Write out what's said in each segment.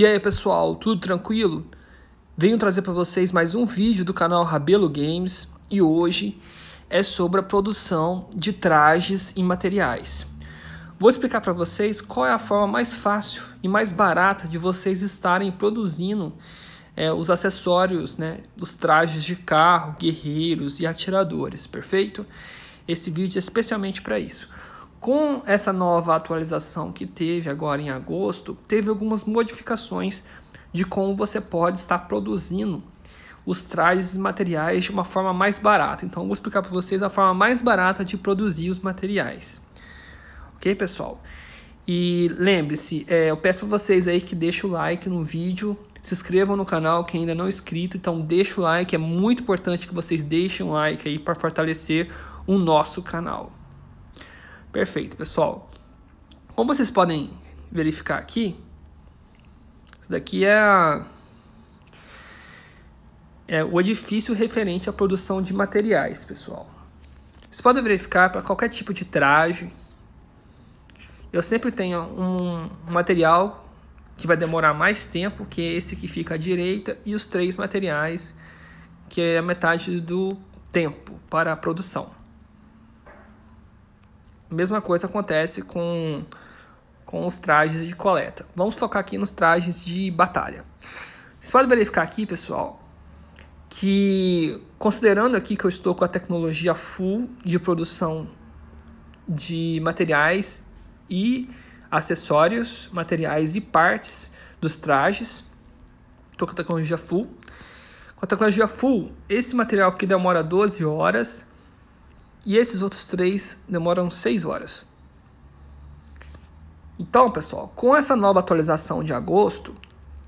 E aí pessoal, tudo tranquilo? Venho trazer para vocês mais um vídeo do canal Rabelo Games e hoje é sobre a produção de trajes e materiais. Vou explicar para vocês qual é a forma mais fácil e mais barata de vocês estarem produzindo é, os acessórios, né, os trajes de carro, guerreiros e atiradores, perfeito? Esse vídeo é especialmente para isso. Com essa nova atualização que teve agora em agosto, teve algumas modificações de como você pode estar produzindo os trajes e materiais de uma forma mais barata. Então, vou explicar para vocês a forma mais barata de produzir os materiais. Ok, pessoal? E lembre-se, é, eu peço para vocês aí que deixem o like no vídeo, se inscrevam no canal que ainda não é inscrito, então deixe o like, é muito importante que vocês deixem o like aí para fortalecer o nosso canal. Perfeito, pessoal. Como vocês podem verificar aqui, isso daqui é, a, é o edifício referente à produção de materiais, pessoal. Vocês podem verificar para qualquer tipo de traje. Eu sempre tenho um material que vai demorar mais tempo, que é esse que fica à direita, e os três materiais, que é a metade do tempo para a produção. Mesma coisa acontece com, com os trajes de coleta. Vamos focar aqui nos trajes de batalha. Vocês podem verificar aqui, pessoal, que considerando aqui que eu estou com a tecnologia full de produção de materiais e acessórios, materiais e partes dos trajes, estou com a tecnologia full. Com a tecnologia full, esse material que demora 12 horas, e esses outros três demoram 6 horas. Então, pessoal, com essa nova atualização de agosto,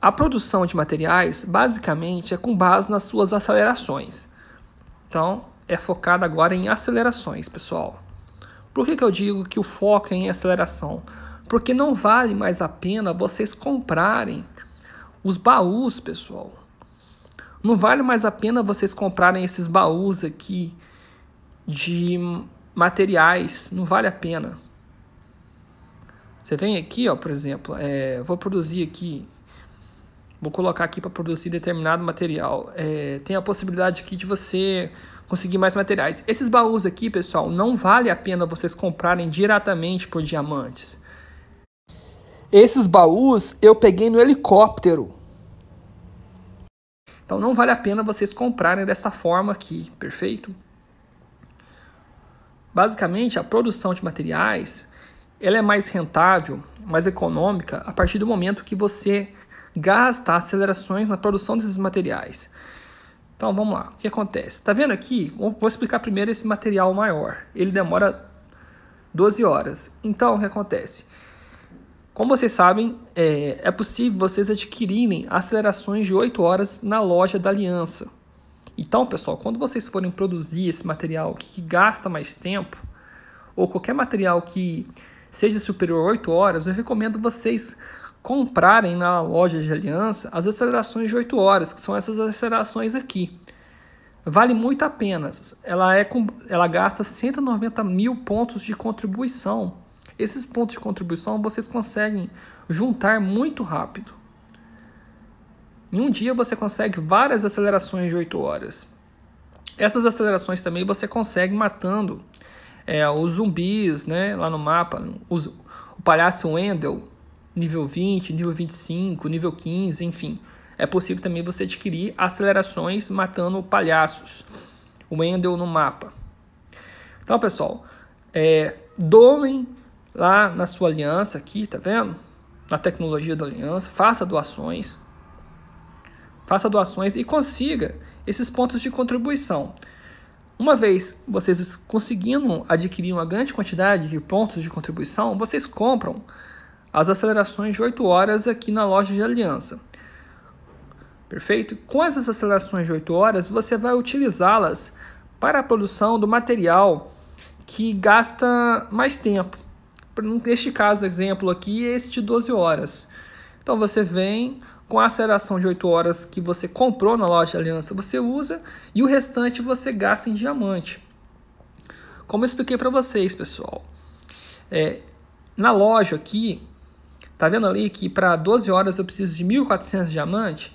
a produção de materiais basicamente é com base nas suas acelerações. Então, é focada agora em acelerações, pessoal. Por que, que eu digo que o foco é em aceleração? Porque não vale mais a pena vocês comprarem os baús, pessoal. Não vale mais a pena vocês comprarem esses baús aqui de materiais, não vale a pena. Você vem aqui, ó, por exemplo, é, vou produzir aqui, vou colocar aqui para produzir determinado material. É, tem a possibilidade aqui de você conseguir mais materiais. Esses baús aqui, pessoal, não vale a pena vocês comprarem diretamente por diamantes. Esses baús eu peguei no helicóptero. Então não vale a pena vocês comprarem dessa forma aqui, perfeito? Basicamente, a produção de materiais ela é mais rentável, mais econômica a partir do momento que você gasta acelerações na produção desses materiais. Então vamos lá, o que acontece? Está vendo aqui? Vou explicar primeiro esse material maior. Ele demora 12 horas. Então o que acontece? Como vocês sabem, é, é possível vocês adquirirem acelerações de 8 horas na loja da Aliança. Então, pessoal, quando vocês forem produzir esse material que gasta mais tempo, ou qualquer material que seja superior a 8 horas, eu recomendo vocês comprarem na loja de aliança as acelerações de 8 horas, que são essas acelerações aqui. Vale muito a pena. Ela, é com, ela gasta 190 mil pontos de contribuição. Esses pontos de contribuição vocês conseguem juntar muito rápido. Em um dia você consegue várias acelerações de 8 horas. Essas acelerações também você consegue matando é, os zumbis né, lá no mapa, os, o palhaço Wendel, nível 20, nível 25, nível 15, enfim. É possível também você adquirir acelerações matando palhaços, o Wendel no mapa. Então, pessoal, é, doem lá na sua aliança aqui, tá vendo? Na tecnologia da aliança, faça doações faça doações e consiga esses pontos de contribuição. Uma vez vocês conseguindo adquirir uma grande quantidade de pontos de contribuição, vocês compram as acelerações de 8 horas aqui na loja de aliança. Perfeito? Com essas acelerações de 8 horas, você vai utilizá-las para a produção do material que gasta mais tempo. Neste caso, exemplo aqui, é este de 12 horas. Então você vem com a aceleração de 8 horas que você comprou na loja de aliança, você usa e o restante você gasta em diamante. Como eu expliquei para vocês, pessoal, é, na loja aqui, tá vendo ali que para 12 horas eu preciso de 1.400 diamante?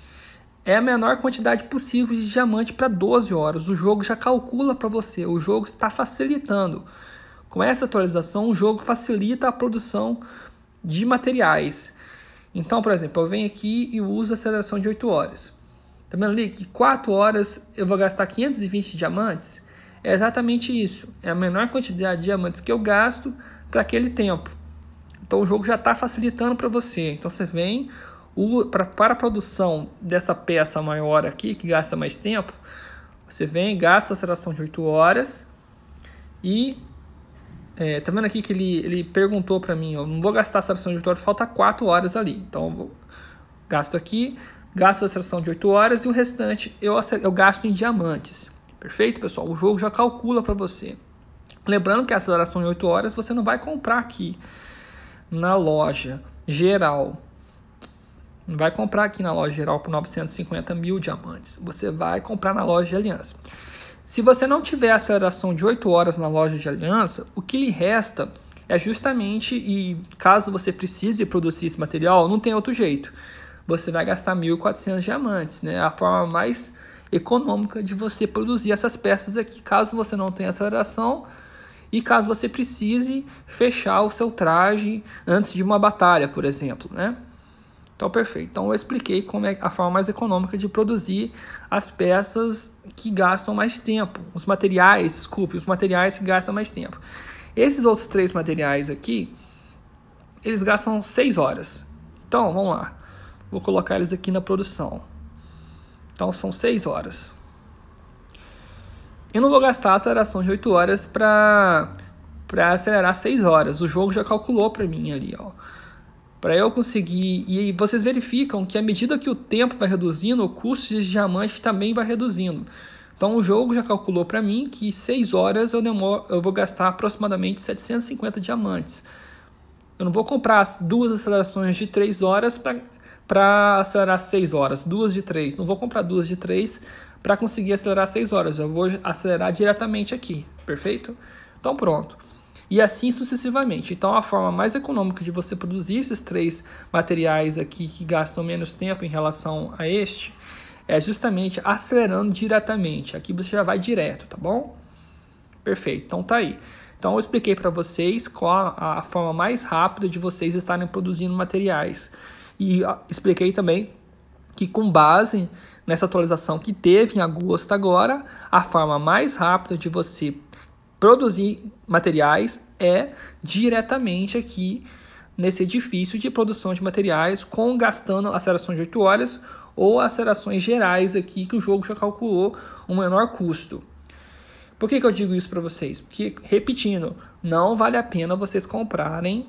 é a menor quantidade possível de diamante para 12 horas. O jogo já calcula para você, o jogo está facilitando. Com essa atualização, o jogo facilita a produção de materiais. Então, por exemplo, eu venho aqui e uso a aceleração de 8 horas. Tá vendo ali que 4 horas eu vou gastar 520 diamantes? É exatamente isso. É a menor quantidade de diamantes que eu gasto para aquele tempo. Então o jogo já está facilitando para você. Então você vem o, pra, para a produção dessa peça maior aqui, que gasta mais tempo, você vem, gasta a aceleração de 8 horas e é, tá vendo aqui que ele, ele perguntou para mim, eu não vou gastar a extração de 8 horas, falta 4 horas ali. Então, vou, gasto aqui, gasto a extração de 8 horas e o restante eu, eu gasto em diamantes. Perfeito, pessoal? O jogo já calcula para você. Lembrando que a aceleração de 8 horas você não vai comprar aqui na loja geral. Não vai comprar aqui na loja geral por 950 mil diamantes. Você vai comprar na loja de aliança. Se você não tiver aceleração de 8 horas na loja de aliança, o que lhe resta é justamente, e caso você precise produzir esse material, não tem outro jeito. Você vai gastar 1.400 diamantes, né? É a forma mais econômica de você produzir essas peças aqui, caso você não tenha aceleração e caso você precise fechar o seu traje antes de uma batalha, por exemplo, né? Então, perfeito. Então, eu expliquei como é a forma mais econômica de produzir as peças que gastam mais tempo. Os materiais, desculpe, os materiais que gastam mais tempo. Esses outros três materiais aqui, eles gastam 6 horas. Então, vamos lá. Vou colocar eles aqui na produção. Então, são 6 horas. Eu não vou gastar a aceleração de 8 horas para acelerar 6 horas. O jogo já calculou para mim ali, ó para eu conseguir. E vocês verificam que à medida que o tempo vai reduzindo, o custo de diamante também vai reduzindo. Então o jogo já calculou para mim que 6 horas eu, eu vou gastar aproximadamente 750 diamantes. Eu não vou comprar duas acelerações de 3 horas para acelerar 6 horas, duas de 3. Não vou comprar duas de 3 para conseguir acelerar 6 horas. Eu vou acelerar diretamente aqui, perfeito? Então pronto e assim sucessivamente. Então, a forma mais econômica de você produzir esses três materiais aqui que gastam menos tempo em relação a este é justamente acelerando diretamente. Aqui você já vai direto, tá bom? Perfeito. Então tá aí. Então eu expliquei para vocês qual a forma mais rápida de vocês estarem produzindo materiais e expliquei também que com base nessa atualização que teve em agosto agora, a forma mais rápida de você produzir materiais é diretamente aqui nesse edifício de produção de materiais, com gastando acelerações de 8 horas ou acerações gerais aqui que o jogo já calculou um menor custo. Por que, que eu digo isso para vocês? Porque, repetindo, não vale a pena vocês comprarem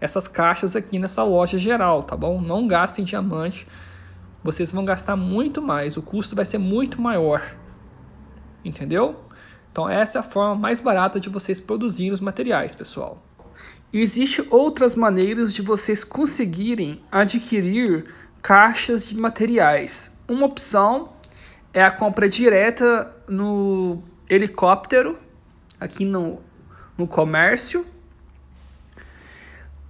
essas caixas aqui nessa loja geral, tá bom? Não gastem diamante, vocês vão gastar muito mais, o custo vai ser muito maior, entendeu? Então essa é a forma mais barata de vocês produzirem os materiais, pessoal. Existem outras maneiras de vocês conseguirem adquirir caixas de materiais. Uma opção é a compra direta no helicóptero, aqui no, no comércio.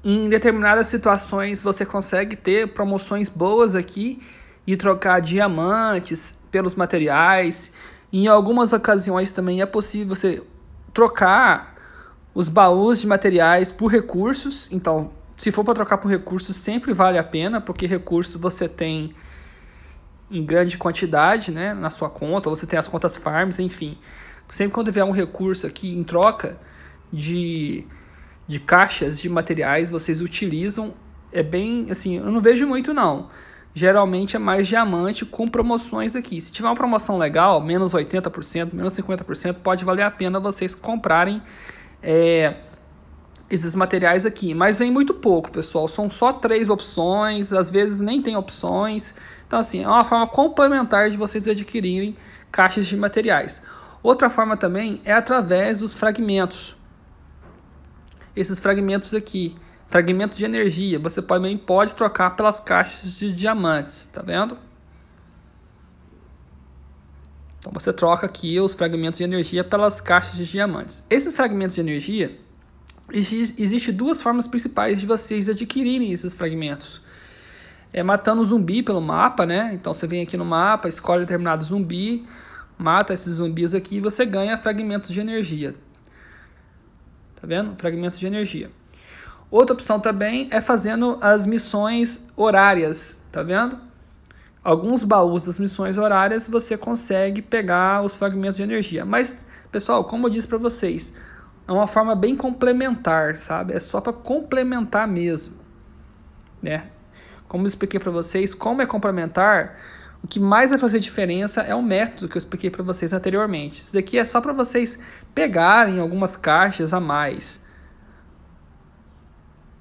Em determinadas situações você consegue ter promoções boas aqui e trocar diamantes pelos materiais em algumas ocasiões também é possível você trocar os baús de materiais por recursos. Então, se for para trocar por recursos, sempre vale a pena, porque recursos você tem em grande quantidade né, na sua conta, você tem as contas farms, enfim. Sempre quando tiver um recurso aqui em troca de, de caixas de materiais, vocês utilizam. É bem assim, eu não vejo muito não geralmente é mais diamante com promoções aqui. Se tiver uma promoção legal, menos 80%, menos 50%, pode valer a pena vocês comprarem é, esses materiais aqui. Mas vem muito pouco, pessoal. São só três opções, às vezes nem tem opções. Então, assim, é uma forma complementar de vocês adquirirem caixas de materiais. Outra forma também é através dos fragmentos. Esses fragmentos aqui. Fragmentos de energia, você também pode trocar pelas caixas de diamantes, tá vendo? Então você troca aqui os fragmentos de energia pelas caixas de diamantes. Esses fragmentos de energia, existe duas formas principais de vocês adquirirem esses fragmentos. É matando zumbi pelo mapa, né? Então você vem aqui no mapa, escolhe determinado zumbi, mata esses zumbis aqui e você ganha fragmentos de energia. Tá vendo? Fragmentos de energia. Outra opção também é fazendo as missões horárias, tá vendo? Alguns baús das missões horárias você consegue pegar os fragmentos de energia. Mas, pessoal, como eu disse para vocês, é uma forma bem complementar, sabe? É só para complementar mesmo, né? Como eu expliquei para vocês, como é complementar, o que mais vai fazer diferença é o método que eu expliquei para vocês anteriormente. Isso daqui é só para vocês pegarem algumas caixas a mais.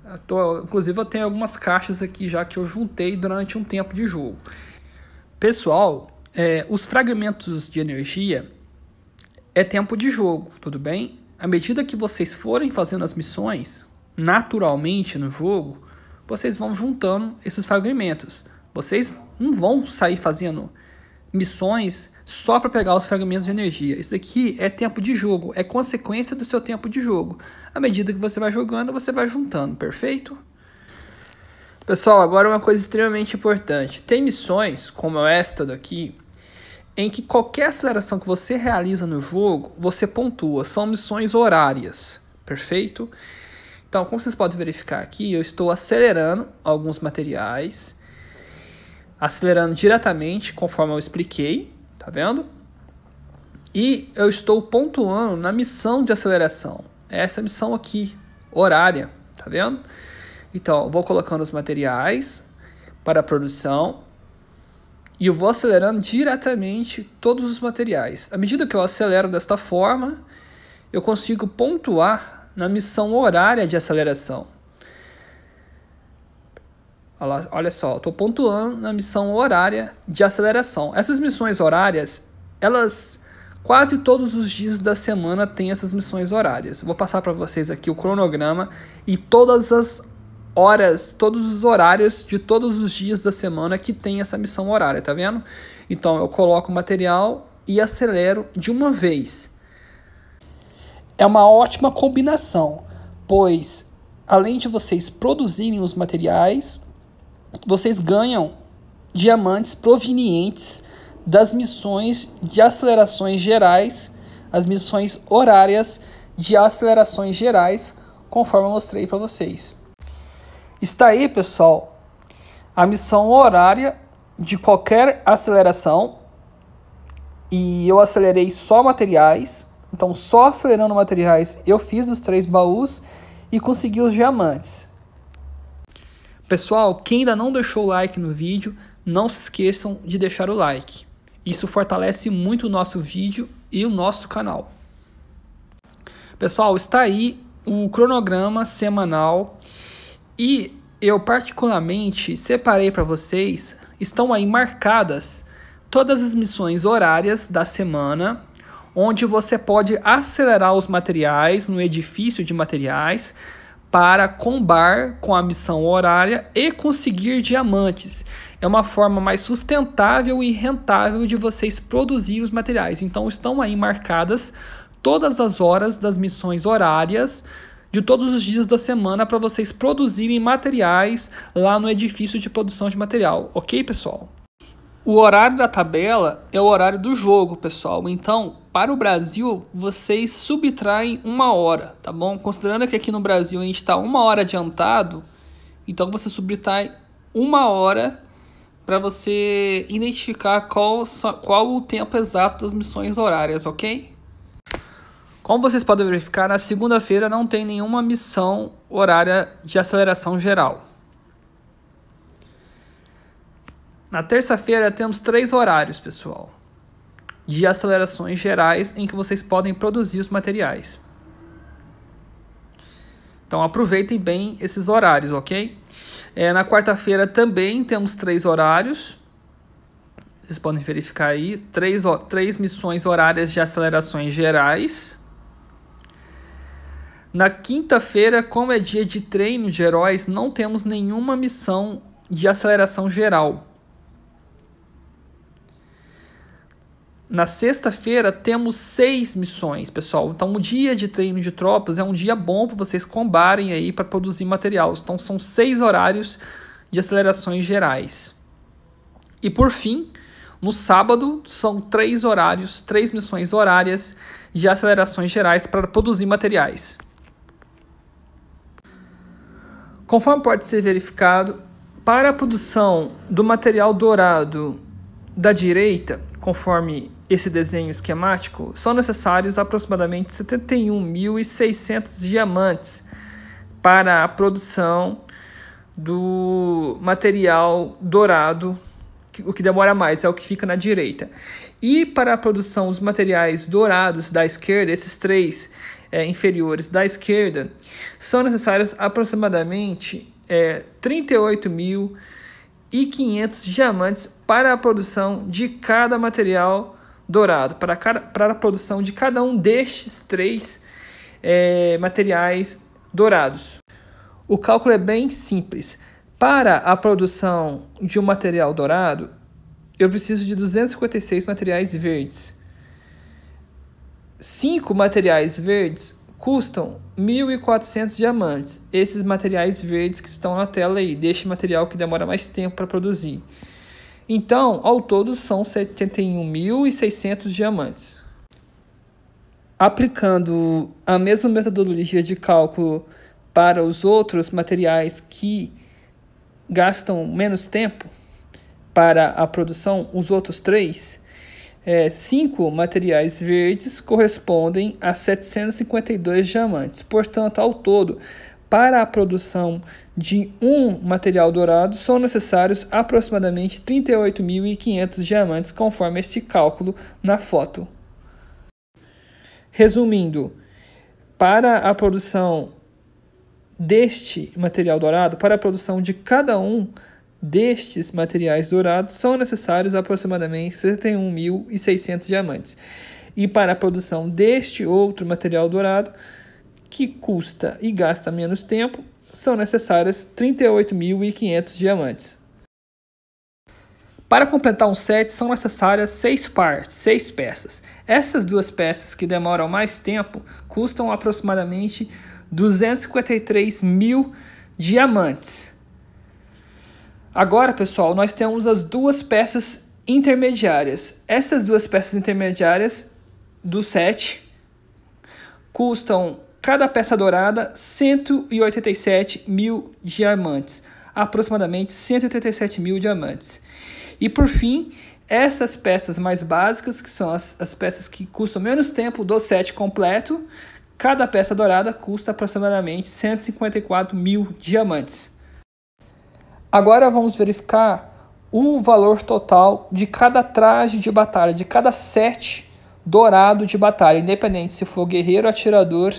Eu tô, inclusive, eu tenho algumas caixas aqui já que eu juntei durante um tempo de jogo. Pessoal, é, os fragmentos de energia é tempo de jogo, tudo bem? À medida que vocês forem fazendo as missões, naturalmente no jogo, vocês vão juntando esses fragmentos. Vocês não vão sair fazendo missões só para pegar os fragmentos de energia. Isso aqui é tempo de jogo, é consequência do seu tempo de jogo. À medida que você vai jogando, você vai juntando, perfeito? Pessoal, agora uma coisa extremamente importante. Tem missões, como esta daqui, em que qualquer aceleração que você realiza no jogo, você pontua. São missões horárias, perfeito? Então, como vocês podem verificar aqui, eu estou acelerando alguns materiais, acelerando diretamente, conforme eu expliquei, Tá vendo? E eu estou pontuando na missão de aceleração. Essa é missão aqui, horária, tá vendo? Então, eu vou colocando os materiais para a produção e eu vou acelerando diretamente todos os materiais. À medida que eu acelero desta forma, eu consigo pontuar na missão horária de aceleração. Olha só, estou pontuando na missão horária de aceleração. Essas missões horárias, elas quase todos os dias da semana têm essas missões horárias. Vou passar para vocês aqui o cronograma e todas as horas, todos os horários de todos os dias da semana que tem essa missão horária, tá vendo? Então eu coloco o material e acelero de uma vez. É uma ótima combinação, pois além de vocês produzirem os materiais, vocês ganham diamantes provenientes das missões de acelerações gerais, as missões horárias de acelerações gerais, conforme eu mostrei para vocês. Está aí, pessoal, a missão horária de qualquer aceleração. E eu acelerei só materiais, então só acelerando materiais eu fiz os três baús e consegui os diamantes. Pessoal, quem ainda não deixou o like no vídeo, não se esqueçam de deixar o like. Isso fortalece muito o nosso vídeo e o nosso canal. Pessoal, está aí o cronograma semanal e eu particularmente separei para vocês, estão aí marcadas todas as missões horárias da semana, onde você pode acelerar os materiais no edifício de materiais para combar com a missão horária e conseguir diamantes. É uma forma mais sustentável e rentável de vocês produzir os materiais. Então estão aí marcadas todas as horas das missões horárias de todos os dias da semana para vocês produzirem materiais lá no edifício de produção de material, ok, pessoal? O horário da tabela é o horário do jogo, pessoal. Então, para o Brasil, vocês subtraem uma hora, tá bom? Considerando que aqui no Brasil a gente está uma hora adiantado, então você subtrai uma hora para você identificar qual, qual o tempo exato das missões horárias, ok? Como vocês podem verificar, na segunda-feira não tem nenhuma missão horária de aceleração geral. Na terça-feira temos três horários, pessoal de acelerações gerais em que vocês podem produzir os materiais. Então aproveitem bem esses horários, ok? É, na quarta-feira também temos três horários. Vocês podem verificar aí. Três, três missões horárias de acelerações gerais. Na quinta-feira, como é dia de treino de heróis, não temos nenhuma missão de aceleração geral. Na sexta-feira temos seis missões, pessoal. Então, o dia de treino de tropas é um dia bom para vocês combarem aí para produzir material. Então, são seis horários de acelerações gerais. E por fim, no sábado são três horários, três missões horárias de acelerações gerais para produzir materiais. Conforme pode ser verificado, para a produção do material dourado da direita, conforme esse desenho esquemático, são necessários aproximadamente 71.600 diamantes para a produção do material dourado, o que demora mais é o que fica na direita. E para a produção dos materiais dourados da esquerda, esses três é, inferiores da esquerda, são necessários aproximadamente é, 38 mil e diamantes para a produção de cada material dourado para, para a produção de cada um destes três é, materiais dourados. O cálculo é bem simples. Para a produção de um material dourado, eu preciso de 256 materiais verdes. Cinco materiais verdes custam 1.400 diamantes. Esses materiais verdes que estão na tela aí, deste material que demora mais tempo para produzir. Então, ao todo são 71.600 diamantes. Aplicando a mesma metodologia de cálculo para os outros materiais que gastam menos tempo para a produção, os outros três, é, cinco materiais verdes correspondem a 752 diamantes. Portanto, ao todo, para a produção de um material dourado, são necessários aproximadamente 38.500 diamantes, conforme este cálculo na foto. Resumindo, para a produção deste material dourado, para a produção de cada um destes materiais dourados, são necessários aproximadamente 61.600 diamantes. E para a produção deste outro material dourado, que custa e gasta menos tempo, são necessárias 38.500 diamantes. Para completar um set são necessárias 6 partes, 6 peças. Essas duas peças que demoram mais tempo custam aproximadamente 253 mil diamantes. Agora, pessoal, nós temos as duas peças intermediárias. Essas duas peças intermediárias do set custam Cada peça dourada, 187 mil diamantes. Aproximadamente 187 mil diamantes. E por fim, essas peças mais básicas, que são as, as peças que custam menos tempo do set completo, cada peça dourada custa aproximadamente 154 mil diamantes. Agora vamos verificar o valor total de cada traje de batalha, de cada set dourado de batalha, independente se for guerreiro, atirador,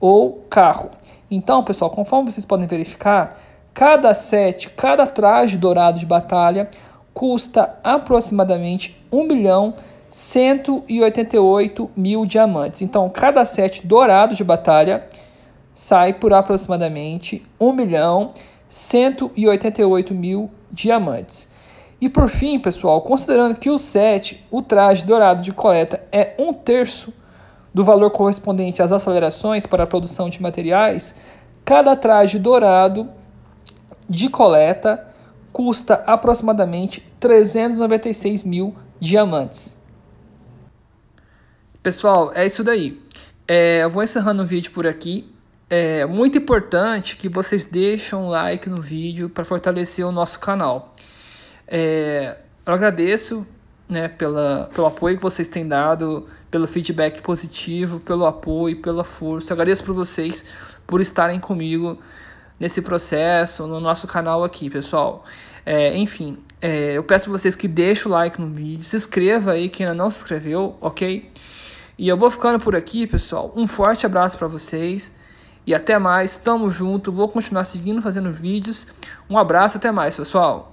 ou carro. Então, pessoal, conforme vocês podem verificar, cada set, cada traje dourado de batalha custa aproximadamente 1 e 188 mil diamantes. Então, cada set dourado de batalha sai por aproximadamente 1 milhão 188 mil diamantes. E por fim, pessoal, considerando que o set, o traje dourado de coleta é um terço do valor correspondente às acelerações para a produção de materiais, cada traje dourado de coleta custa aproximadamente 396 mil diamantes. Pessoal, é isso daí. É, eu vou encerrando o vídeo por aqui. É muito importante que vocês deixem um like no vídeo para fortalecer o nosso canal. É, eu agradeço né, pela, pelo apoio que vocês têm dado, pelo feedback positivo, pelo apoio, pela força. Eu agradeço por vocês por estarem comigo nesse processo, no nosso canal aqui, pessoal. É, enfim, é, eu peço a vocês que deixem o like no vídeo, se inscreva aí quem ainda não se inscreveu, ok? E eu vou ficando por aqui, pessoal. Um forte abraço para vocês e até mais. Tamo junto, vou continuar seguindo fazendo vídeos. Um abraço, até mais, pessoal.